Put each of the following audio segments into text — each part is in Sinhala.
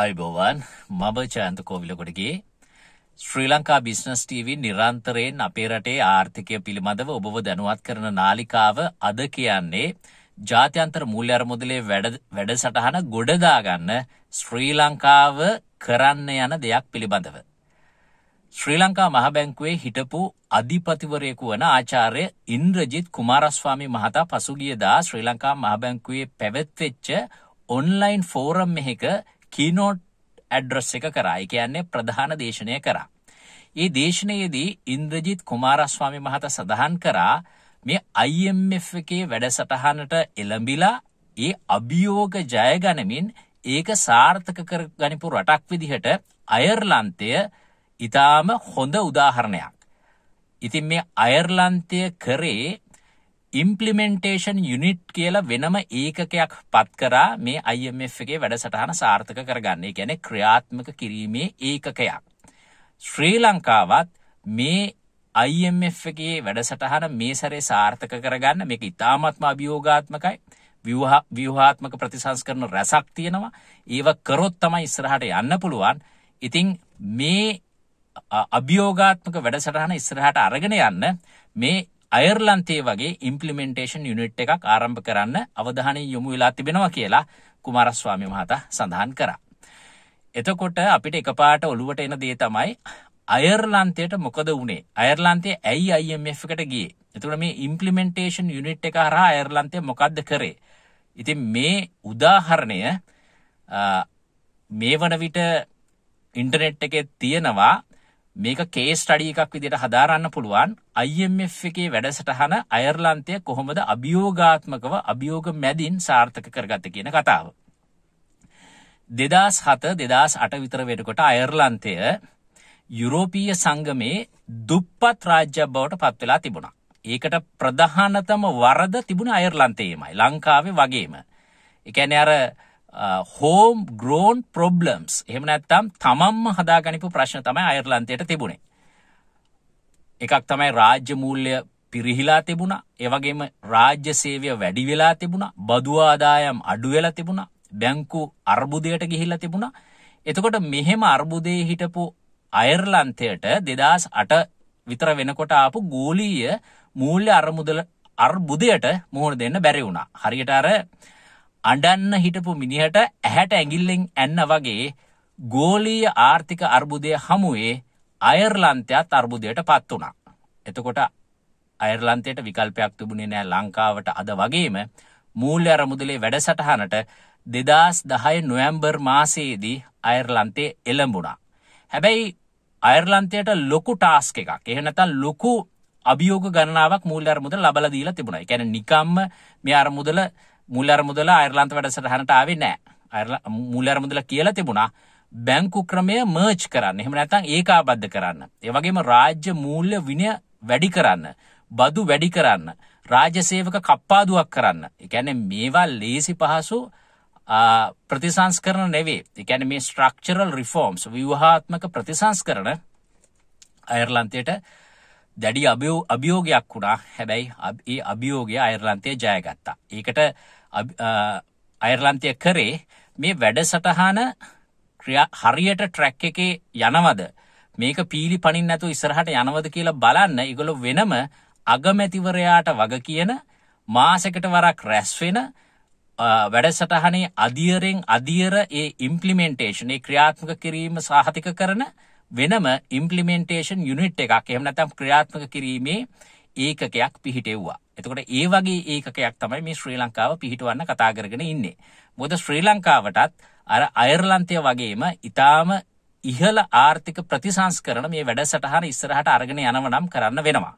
අයිබෝවන් මම ජයන්ත කෝවිලකොටගේ ශ්‍රී ලංකා බිස්නස් TV නිරන්තරයෙන් අපේ රටේ ආර්ථිකය පිළිබඳව ඔබව දැනුවත් කරන නාලිකාව අද කියන්නේ ජාත්‍යන්තර මූල්‍ය අරමුදලේ වැඩසටහන ගොඩදාගන්න ශ්‍රී ලංකාව කරන්න යන දෙයක් පිළිබඳව. ශ්‍රී ලංකා මහබැංකුවේ හිටපු අධිපතිවරයෙකු වන ආචාර්ය ඉන්ද්‍රජිත් කුමාරස්වාමි මහතා පසුගියදා ශ්‍රී ලංකා මහබැංකුවේ පැවැත්වෙච්ච ඔන්ලයින් ෆෝරම් මෙහික කීනෝට් ඇඩ්‍රස් එක කරා. ඒ කියන්නේ ප්‍රධාන දේශනය කරා. ඒ දේශනයේදී ඉන්ද්‍රජිත් කුමාරස්වාමි මහතා සඳහන් කරා මේ IMF එකේ වැඩසටහනට එළඹිලා ඒ අභියෝග ජය ගනිමින් ඒක සාර්ථක කර ගනිපු රටක් විදිහට අයර්ලන්තය ඊටාම හොඳ උදාහරණයක්. ඉතින් මේ අයර්ලන්තය කරේ ඉම්පලිමෙන්ටේෂන් යුනිට් කියල වෙනම ඒකකයක් පත්කරා මේ අයිF එකේ වැඩසටහන සාර්ථක කරගන්නේ ගැන ක්‍රියාත්මක කිරීමේ ඒකකයක්. ශ්‍රී ලංකාවත් මේ අයිF එකේ වැඩසටහන මේ සරේ සාර්ථක කරගන්න මේක ඉතාමත්ම අභියෝගාත්මකයි ව්‍යහාත්මක ප්‍රතිසංස්කරන රැසක් තියෙනවා ඒව කරොත් තමයි ඉස්රහට යන්න පුළුවන් ඉතිං මේ අභියෝගාත්මක වැඩසටහන ඉස්රහට අරගෙන යන්න මේ අයර්ලන්තයේ වගේ ඉම්පලිමෙන්ටේෂන් යුනිට් එකක් ආරම්භ කරන්න අවධානය යොමු වෙලා තිබෙනවා කියලා කුමාරස්වාමි මහතා සඳහන් කරා. එතකොට අපිට එකපාරට ඔලුවට එන දේ තමයි අයර්ලන්තයට මොකද වුණේ? අයර්ලන්තය ඇයි IMF එකට ගියේ? එතකොට මේ ඉම්ප්ලිමෙන්ටේෂන් යුනිට් එක හරහා අයර්ලන්තය මොකද්ද කරේ? ඉතින් මේ උදාහරණය මේ වන විට ඉන්ටර්නෙට් එකේ තියෙනවා මේක කේස් ටඩිය එකක් විදිට හදාරන්න පුළුවන් IMF එකේ වැඩසටහන අයර්ලන්තය කොහොමද අභියෝගාත්මකව අභියෝග මැදින් සාර්ථක කරගත කියන කතාව. දෙදස් හත දෙදස් අට විතර වෙනකොට අයර්ලන්තය යුරෝපීය සංගමේ දුප්පත් රාජ්‍ය බවට පත්වෙලා තිබුණා. ඒකට ප්‍රධානතම වරද තිබුණ අයර්ලන්තයේමයි ලංකාවේ වගේම. එකැන අර හෝම් ග්‍රෝන් ප්‍රොබ්ලම්ස් එහෙම නැත්තම් තමම්ම හදාගනිපු ප්‍රශ්න තමයි අයර්ලන්තයට තිබුණේ. එකක් තමයි රාජ්‍ය මූල්‍ය පිරිහිලා තිබුණා ඒවගේම රාජ්‍ය සේවය වැඩි වෙලා තිබුණා බදු ආදායම් අඩු වෙලා තිබුණා බැංකු අර්බුදයට ගිහිල්ලා තිබුණා එතකොට මෙහෙම අර්බුදයේ හිටපු අයර්ලන්තයට 2008 විතර වෙනකොට ආපු ගෝලීය මූල්‍ය අරමුදල අර්බුදයට මුහුණ දෙන්න බැරි වුණා හරියට අර අඩන්න හිටපු මිනිහට ඇහැට ඇගිල්ලෙෙන් ඇන්න වගේ ගෝලීය ආර්ථික අර්බුදය හමුවේ අයර්ලන්තයක් අර්බුදයට පත් වුණා. එතකොට අයර්ලන්තයට විකල්පයක් තිබුණේ නෑ ලංකාවට අද වගේම මූල්‍ය අරමුදලේ වැඩසටහනට දෙදස් දහය නොවැම්බර් මාසයේදී අයර්ලන්තේ එළඹුණා. හැබැයි අයර්ලන්තයට ලොකු ටාස්ක එකක් එහනතන් ලොකු අභියෝග ගණනාවක් මූල්‍ය අරමුදල ලබල දීලා තිබුණා. ඒ කියන්නේ නිකම්ම මේ අරමුදල මුල් අරමුදල අයර්ලන්ත වැඩසටහනට ආවේ නැහැ. මුල් අරමුදල කියලා තිබුණා. බැංකු ක්‍රමය මර්ජ් කරන්න. එහෙම නැත්නම් ඒකාබද්ධ කරන්න. ඒ වගේම රාජ්‍ය මූල්‍ය විනය වැඩි කරන්න. බදු වැඩි කරන්න. රාජ්‍ය සේවක කප්පාදුවක් කරන්න. ඒ කියන්නේ මේවා ලේසි පහසු ප්‍රතිසංස්කරණ නෙවේ. ඒ කියන්නේ මේ ස්ට්‍රක්චරල් රිෆෝම්ස් ව්‍යුහාත්මක ප්‍රතිසංස්කරණ අයර්ලන්තයට දැඩි අභියෝගයක් වුණා හැබැයි ඒ අභියෝගය අයර්ලන්තය ජයගත්තා. ඒකට අයර්ලන්තය කරේ මේ වැඩසටහන හරියට ට්‍රැක් එකේ යනවද මේක පීලි පණින් නැතු ඉස්සරහට යනවද කියලා බලන්න ඉගොලො වෙනම අගමැතිවරයාට වග කියන මාසකට වරක් රැස්වෙන වැඩසටහනේ අධියරෙන් අධියර ඒ ඉම්පලිමෙන්ටේෂනේ ක්‍රියාත්මක කිරීම සාහතික කරන වෙනම ඉම්පලිමෙන්ටේෂන් යුනිට් එකක් එහෙම නැත්නම් ක්‍රියාත්මක කිරීමේ ඒකකයක් පිහිටෙව්වා. එතකොට ඒ වගේ ඒකකයක් තමයි මේ ශ්‍රී ලංකාව පිහිටවන්න කතා කරගෙන ඉන්නේ. මොකද ශ්‍රී ලංකාවටත් අර අයර්ලන්තය වගේම ඊටාම ඉහළ ආර්ථික ප්‍රතිසංස්කරණ මේ වැඩසටහන ඉස්සරහට අරගෙන යනව නම් කරන්න වෙනවා.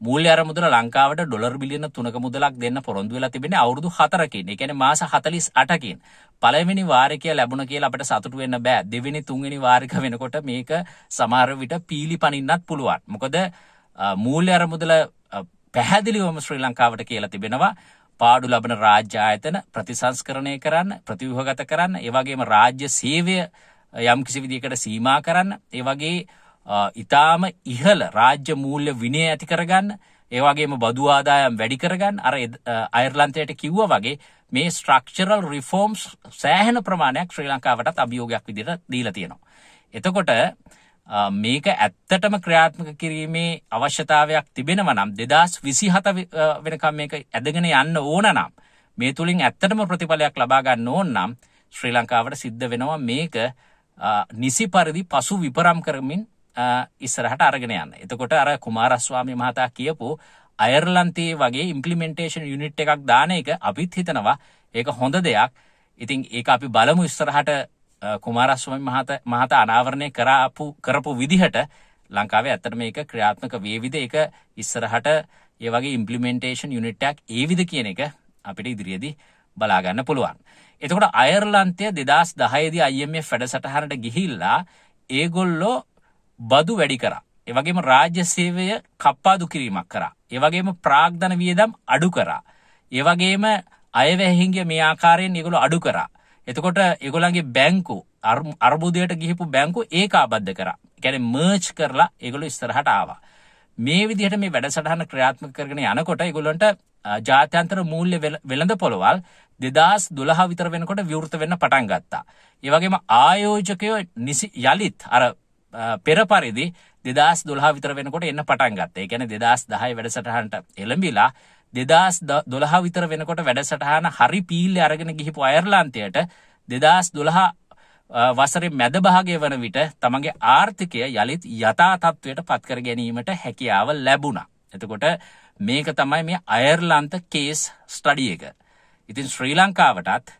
මුල් අරමුදල ලංකාවට ඩොර් බිලියන තුනක මුදලක් දෙන්න පොරොන්දු වෙලා තිබෙන අවුදු හතරකින් එකන මාස හතලිස් අටකින් පළවෙනි වාරකය ලැබුණ කියලා අපට සතුට වෙන්න බෑ දෙවෙනි තුන්වෙනි වාරික වෙනකොට මේක සමහර විට පීලි පනින්නත් පුළුවන් මොකද මූල්‍ය අරමුදල පැහැදිලිවම ශ්‍රී ලංකාවට කියලා තිබෙනවා පාඩු ලබන රාජ්‍ය ආයතන ප්‍රතිසංස්කරණය කරන්න ප්‍රතිවහගත කරන්න ඒවගේම රාජ්‍ය සේවය යම් කිසි විදිකට සීමා කරන්න ඒවගේ ඉතාම ඉහළ රාජ්‍ය මූල්‍ය විනය ඇති කරගන්න ඒවගේම බදු ආදායම් වැඩි කරගන්න අර අයර්ලන්තයට කිව්ව වගේ මේ ස්ට්‍රක්චරල් රිෆෝම්ස් සෑහෙන ප්‍රමාණයක් ශ්‍රී ලංකාවටත් අභියෝගයක් විදිර දීල තියෙනවා. එතකොට මේක ඇත්තටම ක්‍රියාත්මක කිරීමේ අවශ්‍යතාවයක් තිබෙනව නම් දෙදස් විසි හත වෙනකම් මේක ඇදගෙන යන්න ඕන නම් මේ තුළින් ඇත්තටම ප්‍රතිඵලයක් ලබාගන්න ඕන නම් ශ්‍රී ලංකාවට සිද්ධ වෙනවා මේක නිසි පරිදි පසු විපරම් කරමින් ඉස්සරහට අරගෙන යන්න. එතකොට අර කුමාරස්වාමි මහතා කියපු අයර්ලන්තයේ වගේ ඉම්පලිමෙන්ටේෂන් යුනිට් එකක් දාන එක අපිත් හිතනවා ඒක හොඳ දෙයක්. ඉතින් ඒක අපි බලමු ඉස්සරහට කුමාරස්වාමි මහතා අනාවරණය කරාපු කරපු විදිහට ලංකාවේ ඇත්තට මේක ක්‍රියාත්මක වේවිද ඒක ඉස්සරහට ඒ වගේ ඉම්පලිමෙන්ටේෂන් යුනිට් එකක් ඒවිද කියන එක අපිට ඉදිරියේදී බලා ගන්න පුළුවන්. එතකොට අයර්ලන්තය 2010 දී IMF වැඩසටහනට ගිහිල්ලා ඒගොල්ලෝ බදු වැඩි කරා. එවගේම රාජ්‍ය සේවය කප්පාදු කිරීමක් කරා. එවගේම ප්‍රාග්ධන වියදම් අඩු කරා. එවගේම අයවැහින්ගේ මේ ආකාරයෙන් ඒගොල්ලෝ අඩු කරා. එතකොට ඒගොල්ලන්ගේ බැංකු අර්බුදයට ගිහිපු බැංකු ඒකාබද්ධ කරා. يعني මර්ජ් කරලා ඒගොල්ලෝ ඉස්සරහට ආවා. මේ විදිහට මේ වැඩසටහන ක්‍රියාත්මක කරගෙන යනකොට ඒගොල්ලන්ට ජාත්‍යන්තර මූල්‍ය වෙළඳ පොළවල් 2012 විතර වෙනකොට විවෘත වෙන්න පටන් ගත්තා. ඒ වගේම ආයෝජකයෝ නිසි යලිත් අර පෙරපරිදි දෙදස් දොලා විතර වෙනකොට එන්න පටන් ගත්තේ ගැන දෙදස් දහයි වැඩසටහන්ට එළඹිලා දෙදස් දොළහා විතර වෙනකොට වැඩසටහන හරි පීල්ලි අරගෙන ගිහිපු අයර්ලාන්තයට දෙදස් දොළහා වසරේ මැද භාගය වන විට තමගේ ආර්ථිකය යළිත් යථාතත්වයට පත්කර ගැනීමට හැකියාව ලැබුණා. එතකොට මේක තමයි මේ අයර්ලන්ත කේස් ස්ටඩිය එක. ඉතින් ශ්‍රී ලංකාවටත්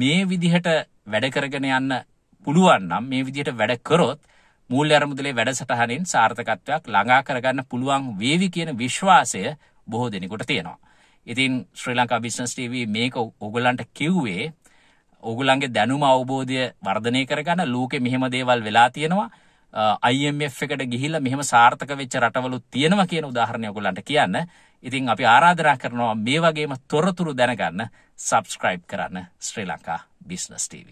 මේ විදිහට වැඩකරගෙන යන්න පුළුවන් නම් මේ විදිහට වැඩ කරොත් මූල්‍ය අරමුදලේ වැඩසටහනින් සාර්ථකත්වයක් ළඟා කරගන්න පුළුවන් වේවි කියන විශ්වාසය බොහෝ දෙනෙකුට තියෙනවා. ඉතින් ශ්‍රී ලංකා බිස්නස් TV මේක ඔගලන්ට කිව්වේ ඔගුලන්ගේ දැනුම අවබෝධය වර්ධනය කරගන්න ලෝකෙ මෙහෙම දේවල් වෙලා තියෙනවා IMF එකට ගිහිල්ලා මෙහෙම සාර්ථක වෙච්ච රටවලුත් තියෙනවා කියන උදාහරණය ඔයගොල්ලන්ට කියන්න. ඉතින් අපි ආරාධනා කරනවා මේ වගේම තොරතුරු දැනගන්න subscribe කරන්න ශ්‍රී ලංකා business tv